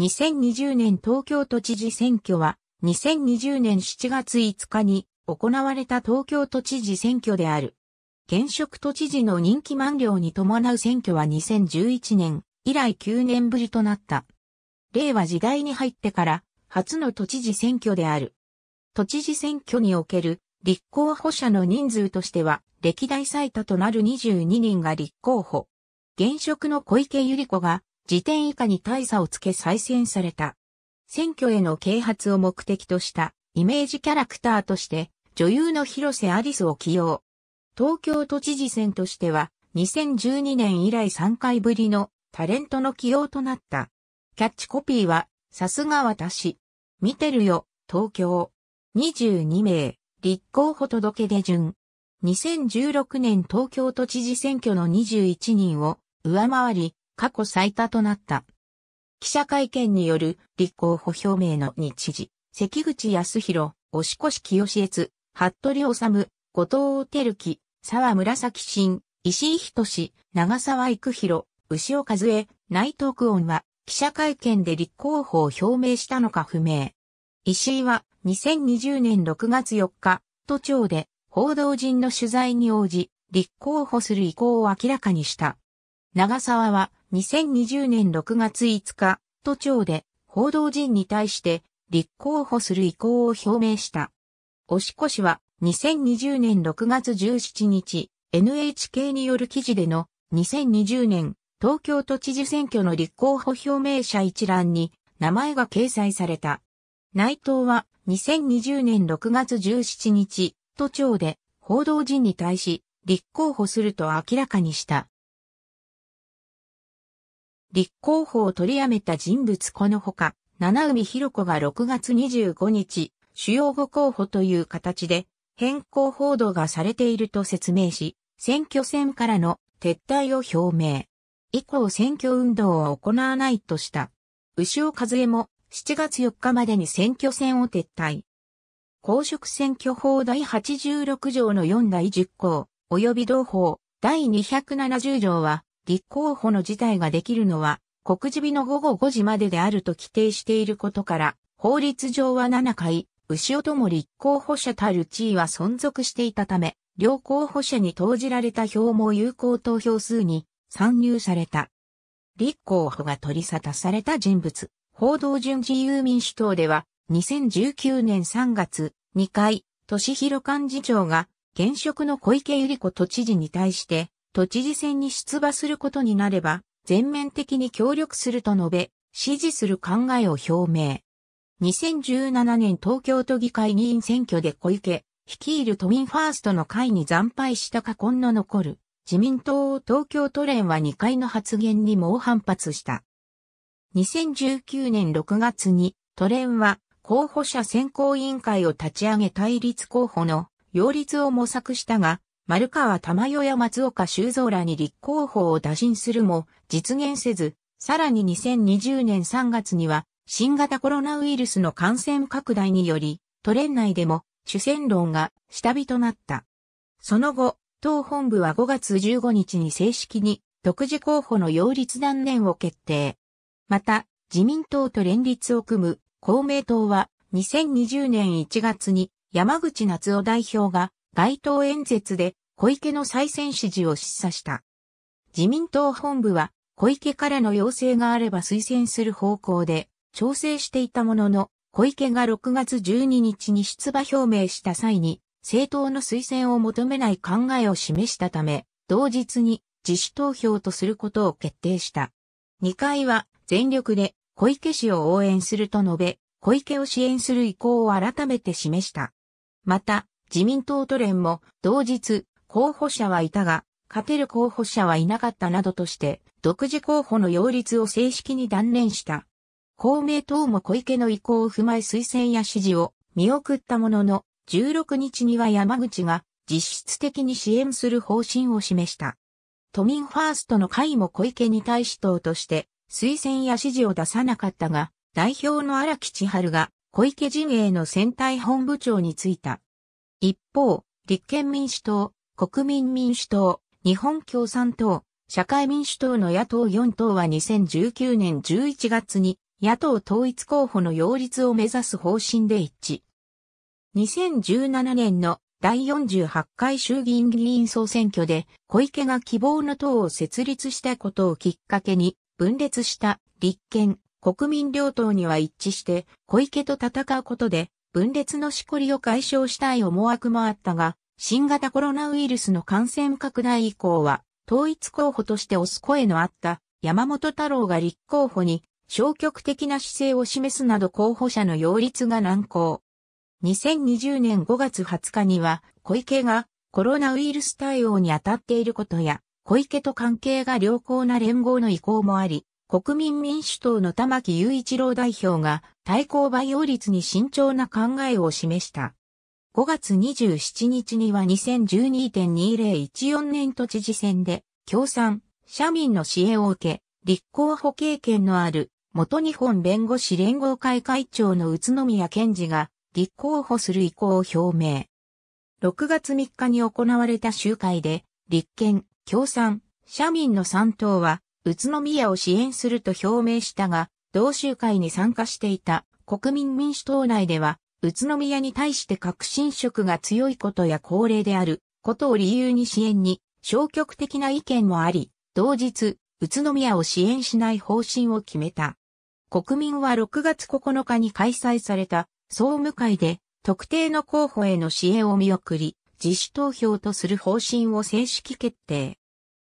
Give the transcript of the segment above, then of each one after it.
2020年東京都知事選挙は、2020年7月5日に行われた東京都知事選挙である。現職都知事の任期満了に伴う選挙は2011年以来9年ぶりとなった。令和時代に入ってから初の都知事選挙である。都知事選挙における立候補者の人数としては歴代最多となる22人が立候補。現職の小池百合子が時点以下に大差をつけ再選された。選挙への啓発を目的としたイメージキャラクターとして女優の広瀬アリスを起用。東京都知事選としては2012年以来3回ぶりのタレントの起用となった。キャッチコピーは、さすが私。見てるよ、東京。22名、立候補届出順。2016年東京都知事選挙の21人を上回り、過去最多となった。記者会見による立候補表明の日時、関口康弘、押越清悦、服部治、後藤輝樹、沢紫新、石井仁長沢育弘、牛尾和江、内藤久恩は、記者会見で立候補を表明したのか不明。石井は、2020年6月4日、都庁で、報道陣の取材に応じ、立候補する意向を明らかにした。長沢は、2020年6月5日、都庁で報道陣に対して立候補する意向を表明した。押し越しは2020年6月17日、NHK による記事での2020年東京都知事選挙の立候補表明者一覧に名前が掲載された。内藤は2020年6月17日、都庁で報道陣に対し立候補すると明らかにした。立候補を取りやめた人物このほか、七海博子が6月25日、主要5候補という形で変更報道がされていると説明し、選挙戦からの撤退を表明。以降選挙運動は行わないとした。牛尾和江も7月4日までに選挙戦を撤退。公職選挙法第86条の4第10項、及び同法第270条は、立候補の事態ができるのは、告示日の午後5時までであると規定していることから、法律上は7回、牛尾とも立候補者たる地位は存続していたため、両候補者に投じられた票も有効投票数に参入された。立候補が取り沙汰された人物、報道順自由民主党では、2019年3月、2回、都市広幹事長が、現職の小池百合子都知事に対して、都知事選に出馬することになれば、全面的に協力すると述べ、支持する考えを表明。2017年東京都議会議員選挙で小池、率いる都民ファーストの会に惨敗した過婚の残る、自民党東京都連は2回の発言に猛反発した。2019年6月に、都連は候補者選考委員会を立ち上げ対立候補の擁立を模索したが、丸川玉代や松岡修造らに立候補を打診するも、実現せず、さらに2020年3月には、新型コロナウイルスの感染拡大により、都連内でも主戦論が下火となった。その後、党本部は5月15日に正式に独自候補の擁立断念を決定。また、自民党と連立を組む公明党は2020年1月に山口夏夫代表が街頭演説で小池の再選支持を示唆した。自民党本部は小池からの要請があれば推薦する方向で調整していたものの、小池が6月12日に出馬表明した際に、政党の推薦を求めない考えを示したため、同日に自主投票とすることを決定した。二回は全力で小池氏を応援すると述べ、小池を支援する意向を改めて示した。また、自民党都連も同日候補者はいたが、勝てる候補者はいなかったなどとして、独自候補の擁立を正式に断念した。公明党も小池の意向を踏まえ推薦や支持を見送ったものの、16日には山口が実質的に支援する方針を示した。都民ファーストの会も小池に対し党として推薦や支持を出さなかったが、代表の荒木千春が小池陣営の選対本部長に就いた。一方、立憲民主党、国民民主党、日本共産党、社会民主党の野党4党は2019年11月に野党統一候補の擁立を目指す方針で一致。2017年の第48回衆議院議員総選挙で小池が希望の党を設立したことをきっかけに分裂した立憲、国民両党には一致して小池と戦うことで分裂のしこりを解消したい思惑もあったが新型コロナウイルスの感染拡大以降は、統一候補として推す声のあった山本太郎が立候補に消極的な姿勢を示すなど候補者の擁立が難航。2020年5月20日には小池がコロナウイルス対応に当たっていることや小池と関係が良好な連合の意向もあり、国民民主党の玉木雄一郎代表が対抗培擁率に慎重な考えを示した。5月27日には2012.2014年都知事選で、共産、社民の支援を受け、立候補経験のある、元日本弁護士連合会会長の宇都宮健治が、立候補する意向を表明。6月3日に行われた集会で、立憲、共産、社民の3党は、宇都宮を支援すると表明したが、同集会に参加していた国民民主党内では、宇都宮に対して革新色が強いことや高齢であることを理由に支援に消極的な意見もあり、同日、宇都宮を支援しない方針を決めた。国民は6月9日に開催された総務会で特定の候補への支援を見送り、自主投票とする方針を正式決定。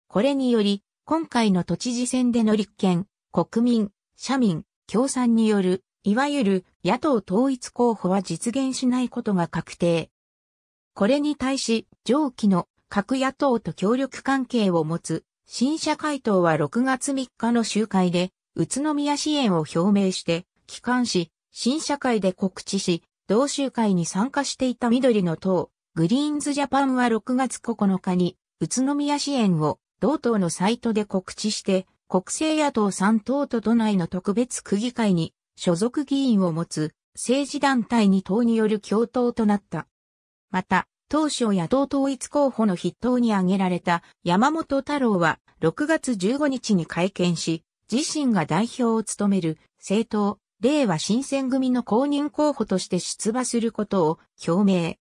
これにより、今回の都知事選での立憲、国民、社民、共産によるいわゆる野党統一候補は実現しないことが確定。これに対し、上記の各野党と協力関係を持つ新社会党は6月3日の集会で宇都宮支援を表明して、帰還し、新社会で告知し、同集会に参加していた緑の党、グリーンズジャパンは6月9日に宇都宮支援を同党のサイトで告知して、国政野党3党と都内の特別区議会に所属議員を持つ政治団体に党による共闘となった。また、当初野党統一候補の筆頭に挙げられた山本太郎は6月15日に会見し、自身が代表を務める政党、令和新選組の公認候補として出馬することを表明。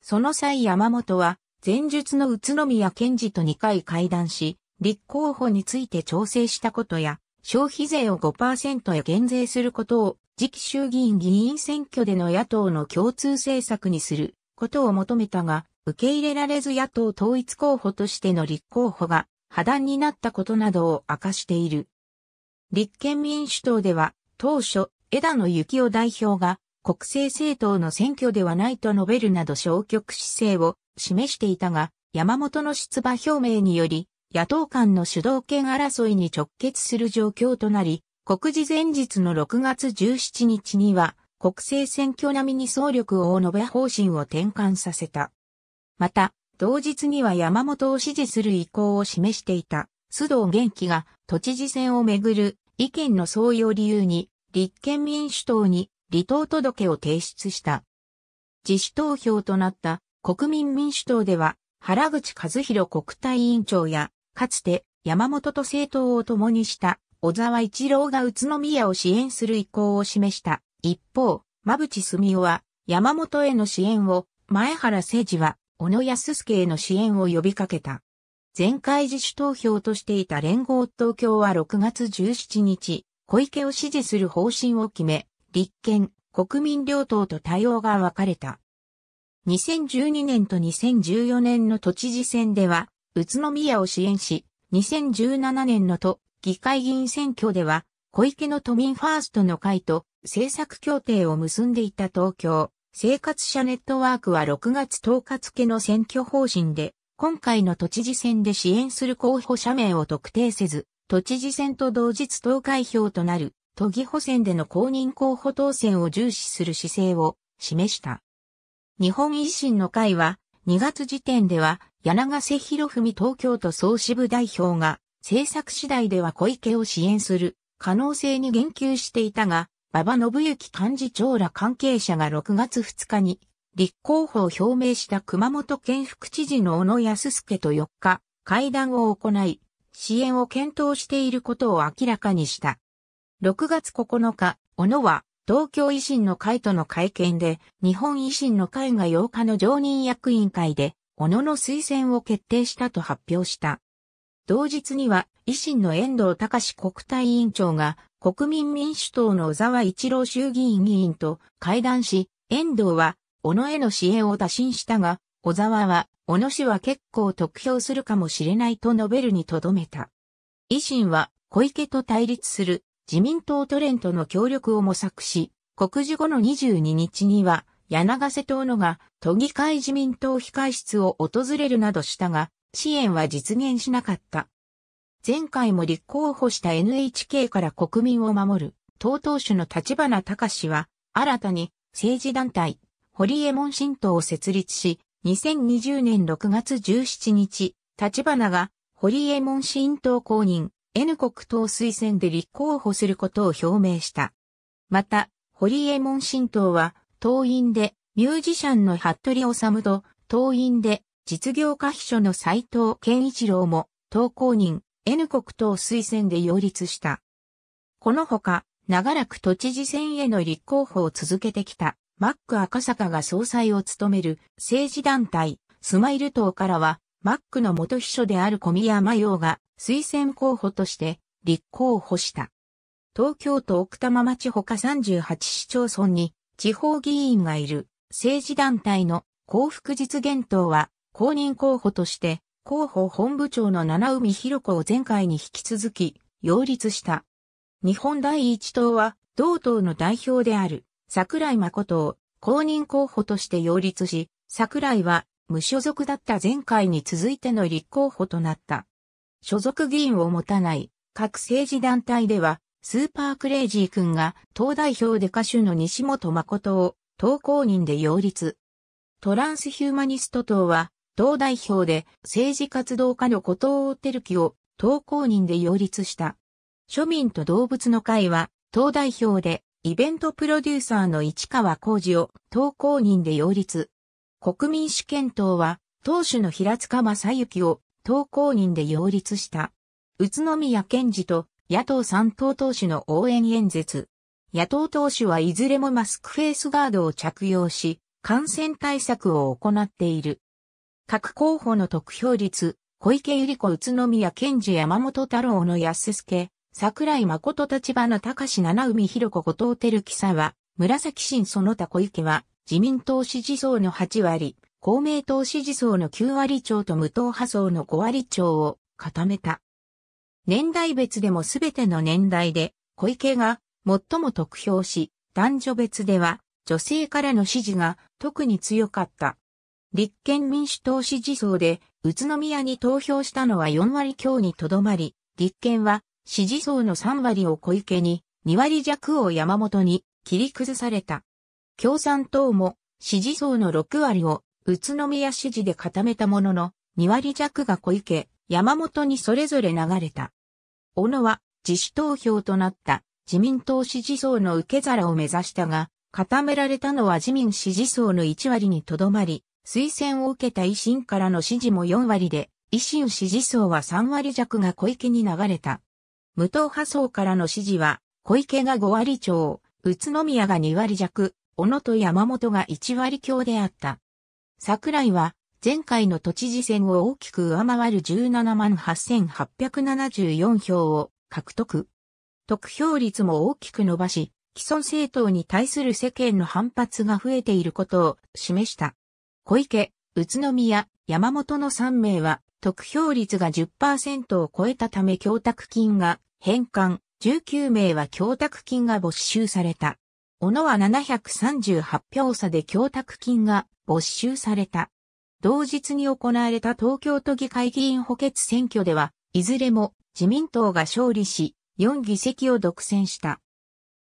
その際山本は、前述の宇都宮健治と2回会談し、立候補について調整したことや、消費税を5%へ減税することを次期衆議院議員選挙での野党の共通政策にすることを求めたが、受け入れられず野党統一候補としての立候補が破談になったことなどを明かしている。立憲民主党では当初枝野幸男代表が国政政党の選挙ではないと述べるなど消極姿勢を示していたが山本の出馬表明により野党間の主導権争いに直結する状況となり、告示前日の6月17日には、国政選挙並みに総力を述べ方針を転換させた。また、同日には山本を支持する意向を示していた、須藤元気が都知事選をめぐる意見の相違を理由に、立憲民主党に離党届を提出した。自主投票となった国民民主党では、原口和弘国対委員長やかつて山本と政党を共にした小沢一郎が宇都宮を支援する意向を示した。一方、馬淵澄夫は山本への支援を、前原誠治は小野安介への支援を呼びかけた。前回自主投票としていた連合東京は6月17日、小池を支持する方針を決め、立憲、国民両党と対応が分かれた。2012年と2014年の都知事選では、宇都宮を支援し、2017年の都議会議員選挙では、小池の都民ファーストの会と政策協定を結んでいた東京生活者ネットワークは6月10日付の選挙方針で、今回の都知事選で支援する候補者名を特定せず、都知事選と同日投開票となる都議補選での公認候補当選を重視する姿勢を示した。日本維新の会は2月時点では柳瀬博文東京都総支部代表が、政策次第では小池を支援する可能性に言及していたが、馬場信之幹事長ら関係者が6月2日に立候補を表明した熊本県副知事の小野安介と4日会談を行い、支援を検討していることを明らかにした。6月9日、小野は東京維新の会との会見で日本維新の会が8日の常任役員会で小野の推薦を決定したと発表した。同日には、維新の遠藤隆国対委員長が、国民民主党の小沢一郎衆議院議員と会談し、遠藤は、小野への支援を打診したが、小沢は、小野氏は結構得票するかもしれないと述べるにとどめた。維新は、小池と対立する自民党トレントの協力を模索し、告示後の22日には、柳瀬党のが都議会自民党控室を訪れるなどしたが、支援は実現しなかった。前回も立候補した NHK から国民を守る、党党首の立花隆は、新たに政治団体、堀江門新党を設立し、2020年6月17日、立花が堀江門新党公認、N 国党推薦で立候補することを表明した。また、堀江門新党は、党員で、ミュージシャンの服部治と、党員で、実業家秘書の斎藤健一郎も、党公人 N 国党推薦で擁立した。このほか、長らく都知事選への立候補を続けてきた、マック赤坂が総裁を務める政治団体、スマイル党からは、マックの元秘書である小宮山洋が推薦候補として立候補した。東京都奥多摩町ほか38市町村に地方議員がいる政治団体の幸福実現党は公認候補として候補本部長の七海博子を前回に引き続き擁立した。日本第一党は同党の代表である桜井誠を公認候補として擁立し、桜井は無所属だった前回に続いての立候補となった。所属議員を持たない各政治団体ではスーパークレイジー君が、党代表で歌手の西本誠を、党公認で擁立。トランスヒューマニスト党は、党代表で政治活動家の後藤輝樹を党公認で擁立した。庶民と動物の会は、党代表でイベントプロデューサーの市川浩二を党公認で擁立。国民主権党は、党首の平塚正幸を党公認で擁立した。宇都宮健治と野党3党党首の応援演説。野党党首はいずれもマスクフェイスガードを着用し、感染対策を行っている。各候補の得票率、小池百合子宇都宮健治山本太郎の安助、桜井誠立花隆七海博子後藤照樹佐は、紫新その他小池は、自民党支持層の8割、公明党支持層の9割超と無党派層の5割超を固めた。年代別でもすべての年代で、小池が最も得票し、男女別では女性からの支持が特に強かった。立憲民主党支持層で宇都宮に投票したのは4割強にとどまり、立憲は支持層の3割を小池に、2割弱を山本に切り崩された。共産党も支持層の6割を宇都宮支持で固めたものの、2割弱が小池、山本にそれぞれ流れた。小野は自主投票となった自民党支持層の受け皿を目指したが、固められたのは自民支持層の1割にとどまり、推薦を受けた維新からの支持も4割で、維新支持層は3割弱が小池に流れた。無党派層からの支持は、小池が5割超、宇都宮が2割弱、小野と山本が1割強であった。桜井は、前回の都知事選を大きく上回る17万8874票を獲得。得票率も大きく伸ばし、既存政党に対する世間の反発が増えていることを示した。小池、宇都宮、山本の3名は、得票率が10%を超えたため供託金が返還、19名は供託金が没収された。小野は738票差で供託金が没収された。同日に行われた東京都議会議員補欠選挙では、いずれも自民党が勝利し、4議席を独占した。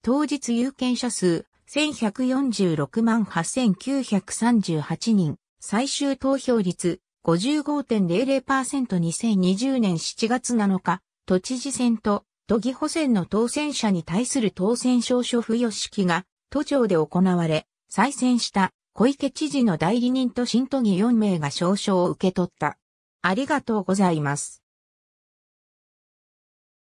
当日有権者数1146万8938人、最終投票率 55.00%2020 年7月7日、都知事選と都議補選の当選者に対する当選証書付与式が都庁で行われ、再選した小池知事の代理人と新都議4名が少書を受け取った。ありがとうございます。